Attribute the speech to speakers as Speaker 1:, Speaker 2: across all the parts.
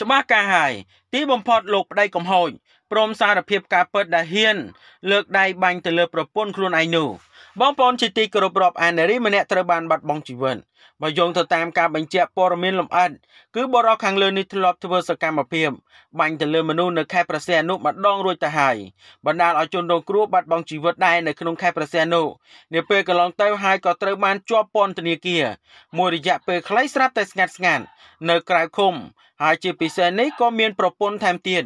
Speaker 1: ច្បាស់ការហើយទីបំផុតលោកប្តីកំហូចព្រមសារភាពការពិតដែលហ៊ាន លើកដៃបាញ់ទៅលើប្រពន្ធខ្លួនឯងនោះបងប្អូនជាទីគោរពរាប់អានារីម្នាក់ត្រូវបានបាត់បង់ជីវិតបើយោងទៅតាមការបញ្ជាក់ព័ត៌មានលម្អិតគឺបរិវខាងលើនេះធ្លាប់ធ្វើសកម្មភាពបាញ់ទៅលើមនុស្សនៅខេត្តប្រសេអនុម្ដងរួចទៅហើយបណ្ដាលឲ្យជនរងគ្រោះបាត់បង់ជីវិតដែរនៅក្នុងខេត្តប្រសេអនុនាពេលកន្លងទៅហើយក៏ត្រូវបានជាប់ពន្ធនាគារមួយរយៈពេលខ្លីស្រាប់តែស្ងាត់ស្ងាត់នៅក្រៅឃុំហើយជាពិសេសនេះក៏មានប្រពន្ធថែមទៀត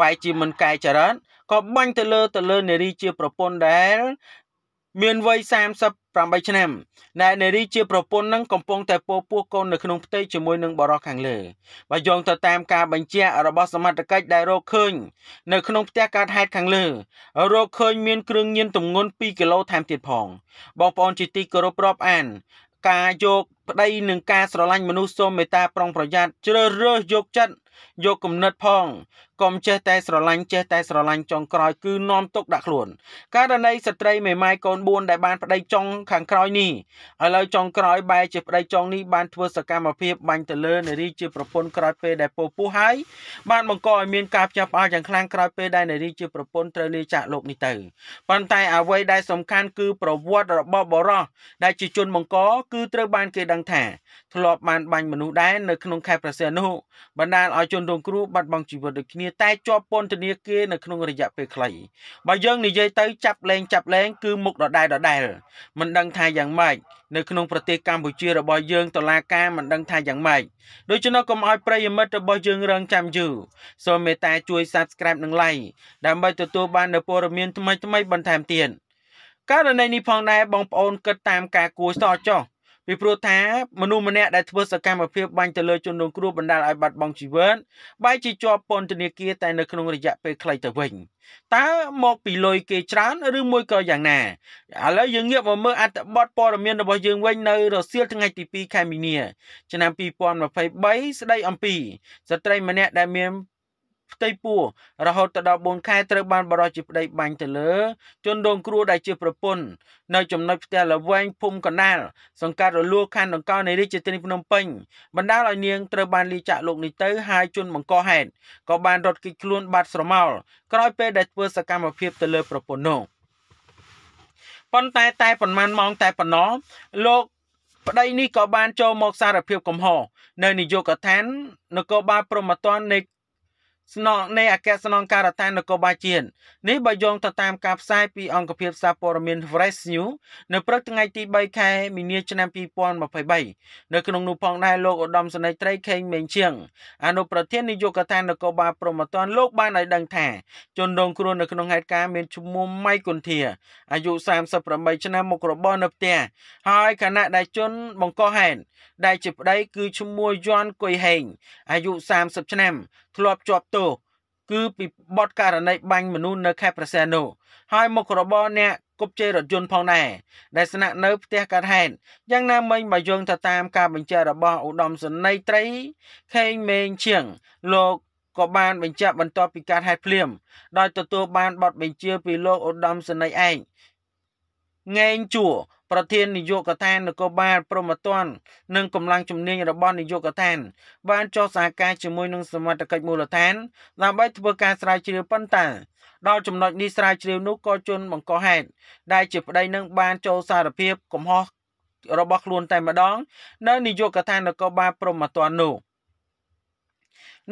Speaker 1: បែរជាមិនកែចរិតក៏បាញ់ទៅលើទៅលើនារីជាប្រពន្ធដែល មានវ័យ38ឆ្នាំដែលនារីជាប្រពន្ធនឹងកំពុងតែពោពោះកូននៅក្នុងផ្ទៃជាមួយនឹងបរិសខាងលើបើយោងទៅតាមការបញ្ជាក់របស់សមត្ថកិច្ចដែលរកឃើញនៅក្នុងផ្ទះកើតហេតុខាងលើរកឃើញមានគ្រឿងញៀនទម្ងន់2គីឡូថែមទៀតផងបងប្អូនជាទីគោរពរាប់អានការយកប្តីនឹងការស្រឡាញ់មនុស្សសូមមេត្តាប្រុងប្រយ័ត្នជ្រើសរើសយកចិត្តយកគំនិតផងកុំចេះតែស្រឡាញ់ចេះតែស្រឡាញ់ចុងក្រោយគឺនាំទុកដាក់ខ្លួនករណីស្ត្រីមេម៉ាយកូន4ដែលបានប្តីចុងខាងក្រោយនេះឥឡូវចុងក្រោយបែរជាប្តីចុងនេះបានធ្វើសកម្មភាពបាញ់ទៅលើនារីជាប្រពន្ធក្រោយពេលដែលពោពោះហើយបានបង្កឲ្យមានការចាប់ផ្អើលយ៉ាងខ្លាំងក្រោយពេលដែលនារីជាប្រពន្ធត្រូវលាចាកលោកនេះទៅប៉ុន្តែអ្វីដែលសំខាន់គឺប្រវត្តិរបស់បរោះដែលជាជនបង្ក គឺត្រូវបាន គេដឹងថាធ្លាប់បានបាញ់មនុស្សដែរនៅក្នុងខេត្តប្រសិទ្ធនុបណ្ដាលឲ្យហើយជនរងគ្រោះបាត់បង់ជីវិតដូចគ្នាតែជាប់ពន្ធនាគារនៅក្នុងរយៈពេលខ្លីបើយើងនិយាយទៅចាប់លែងចាប់លែងគឺមុខដដែលដដែលមិនដឹងថាយ៉ាងម៉េចនៅក្នុងប្រទេសកម្ពុជារបស់យើងតឡាការមិនដឹងថាយ៉ាងម៉េចដូច្នោះកុំឲ្យប្រិយមិត្តរបស់យើងរងចាំយូរសូមមេត្តាជួយ Subscribe និង Like ដើម្បីទទួលបាននូវព័ត៌មានថ្មីៗបន្ថែមទៀតករណីនេះផងដែរបងប្អូនគិតតាមការគួរសោះចោះពីព្រោះថាមនុស្សម្នាក់ដែលធ្វើសកម្មភាពបាញ់ទៅលើជនរងគ្រោះបណ្ដាលឲ្យបាត់បង់ជីវិតបែរជាជាប់ពន្ធនាគារតែនៅក្នុងរយៈពេលខ្លីទៅវិញតើមកពីលុយគេច្រើនឬមួយក៏យ៉ាងណាឥឡូវយើងងាកមកមើលអត្ថបទព័ត៌មានរបស់យើងវិញនៅរសៀលថ្ងៃទី2ខែមីនាឆ្នាំ2023ស្ដីអំពីស្ត្រីម្នាក់ដែលមានផ្ទៃពោះរហូតដល់4ខែត្រូវបានបរិះជាប្តីបាញ់ទៅលើ ជនដងគ្រោះដែលជា ប្រពន្ធនៅ ចំណុចផ្ទះលវែងភូមិកណ្ដាលសង្កាត់រលួខណ្ឌដង្កោនៃរាជធានីភ្នំពេញ បណ្ដាលឲ្យនាងត្រូវបានលាចាក់លោកនេះទៅហើយជនបង្កហេតុក៏បានរត់គេចខ្លួន បាត់ស្រមោលក្រោយពេលដែលធ្វើសកម្មភាពទៅលើប្រពន្ធនោះប៉ុន្តែតែប្រហែលម៉ោងតែប៉ុណ្ណោះលោក ប្តីនេះក៏បាន ចូលមកសារភាពកំហុសនៅនាយកដ្ឋាននគរបាលព្រហ្មទណ្ឌនៃស្នងនៃអគ្គស្នងការដ្ឋាននគរបាលជាតិនេះបើយោងទៅតាមការផ្សាយពីអង្គភាពសារព័ត៌មាន Fresh News នៅព្រឹកថ្ងៃទី3ខែមីនាឆ្នាំ2023នៅក្នុងនោះផងដែរលោកឧត្តមសេនីយ៍ត្រីខេងមេងជាង អនុប្រធាននាយកដ្ឋាននគរបាលព្រំប្រទានលោកបានឲ្យដឹងថាជនរងគ្រោះនៅក្នុងហេតុការណ៍មានឈ្មោះម៉ៃគុនធាអាយុ38ឆ្នាំមករបរនៅផ្ទះហើយខណៈដែលជនបង្កហេតុដែលជាប្តីគឺឈ្មោះយន់កុយហេងអាយុ30ឆ្នាំធ្លាប់ជាប់ទោសគឺពីបទករណីបាញ់មនុស្សនៅខេត្តប្រសែននោះហើយមុខរបរអ្នកគប់ជេររថយន្តផងដែរដែលស្នាក់នៅផ្ទះកើតហេតុយ៉ាងណាមិញបើយោងទៅតាមការបញ្ជារបស់ឧត្តមសេនីយ៍ត្រី ខេងមេងឈៀងលោកក៏បានបញ្ជាបន្ទាប់ពីការហេតុភ្លាមដោយទទួលបានបទបញ្ជាពីលោកឧត្តមសេនីយ៍ឯងងេងជួប្រធាននាយកដ្ឋាននគរបាលព្រមត្តននិងកម្លាំងជំនាញរបស់នាយកដ្ឋាន បានចុះសហការជាមួយនឹងសមត្ថកិច្ចមូលដ្ឋានដើម្បីធ្វើការស្រាវជ្រាវប៉ុន្តែដល់ចំណុចនេះស្រាវជ្រាវនោះក៏ជន់បង្កហេតុដែលជាប្តីនឹងបានចូលសារភាពកំហុសរបស់ខ្លួនតែម្ដងនៅនាយកដ្ឋាននគរបាលព្រមត្តននោះ។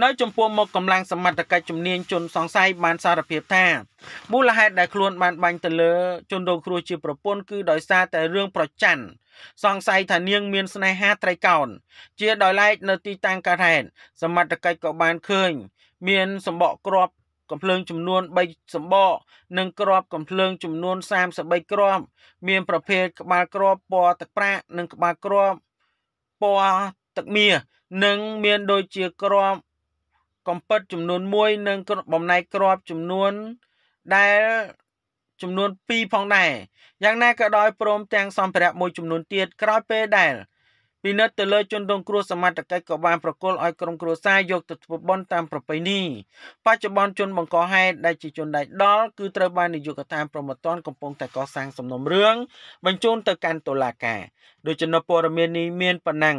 Speaker 1: នៅចំពោះមុខកម្លាំងសមត្ថកិច្ចជំនាញជនសង្ស័យបានសារភាពថាមូលហេតុដែលខ្លួន បានបាញ់ទៅលើ ជនរងគ្រោះជាប្រពន្ធគឺដោយសារតែរឿងប្រច័ណ្ឌសង្ស័យថានាង មានស្នេហាត្រីកោណជាដោយឡែកនៅទីតាំងកើតហេតុសមត្ថកិច្ចក៏បានឃើញ មានសម្បកគ្រាប់កំភ្លើងចំនួន3សម្បកនិងក្របកំភ្លើងចំនួន33ក្របមានប្រភេទក្បាលក្របពណ៌ទឹកប្រាក់និងក្បាលក្របពណ៌ទឹកមាសនិងមានដូចជាក្របកំពិតចំនួន1និងបំណែកក្របចំនួនដែលចំនួន2ផងដែរយ៉ាងណាក៏ដោយព្រម ទាំងសម្ភារៈមួយចំនួនទៀតក្រោយពេលដែលពិនិត្យទៅលើជនរងគ្រោះសមត្ថកិច្ចក៏បានប្រគល់ឲ្យក្រុមគ្រួសារយកទៅធ្វើបុណ្យតាមប្រពៃណីបច្ចុប្បន្នជនបង្កហេតុដែលជាជនដៃដល់គឺត្រូវបាននាយកដ្ឋានប្រមត្តនកំពុងតែកសាងសំណុំរឿងបញ្ជូនទៅកាន់តុលាការដោយចំណុចព័ត៌មាននេះមានប៉ុណ្ណឹង